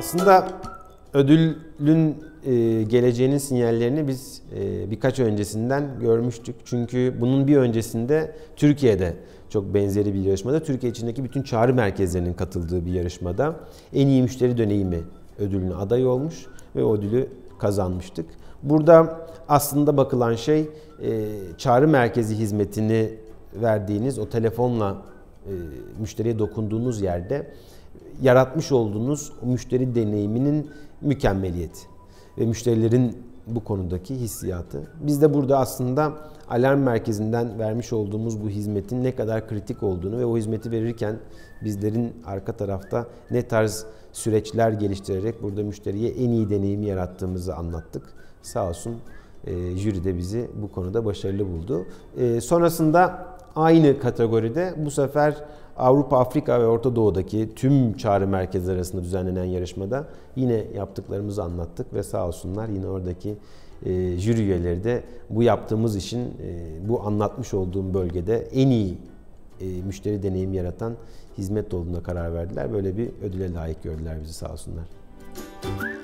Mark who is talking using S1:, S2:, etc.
S1: Aslında ödülün e, geleceğinin sinyallerini biz e, birkaç öncesinden görmüştük. Çünkü bunun bir öncesinde Türkiye'de çok benzeri bir yarışmada Türkiye içindeki bütün çağrı merkezlerinin katıldığı bir yarışmada en iyi müşteri deneyimi ödülüne aday olmuş ve o ödülü kazanmıştık. Burada aslında bakılan şey e, çağrı merkezi hizmetini verdiğiniz o telefonla e, müşteriye dokunduğunuz yerde yaratmış olduğunuz müşteri deneyiminin mükemmeliyeti ve müşterilerin bu konudaki hissiyatı. Biz de burada aslında alarm merkezinden vermiş olduğumuz bu hizmetin ne kadar kritik olduğunu ve o hizmeti verirken bizlerin arka tarafta ne tarz süreçler geliştirerek burada müşteriye en iyi deneyimi yarattığımızı anlattık. Sağ olsun e, jüri de bizi bu konuda başarılı buldu. E, sonrasında aynı kategoride bu sefer Avrupa, Afrika ve Orta Doğu'daki tüm çağrı merkezleri arasında düzenlenen yarışmada yine yaptıklarımızı anlattık ve sağ olsunlar yine oradaki e, jüri üyeleri de bu yaptığımız işin e, bu anlatmış olduğum bölgede en iyi e, müşteri deneyim yaratan hizmet olduğuna karar verdiler. Böyle bir ödüle layık gördüler bizi sağ olsunlar. Müzik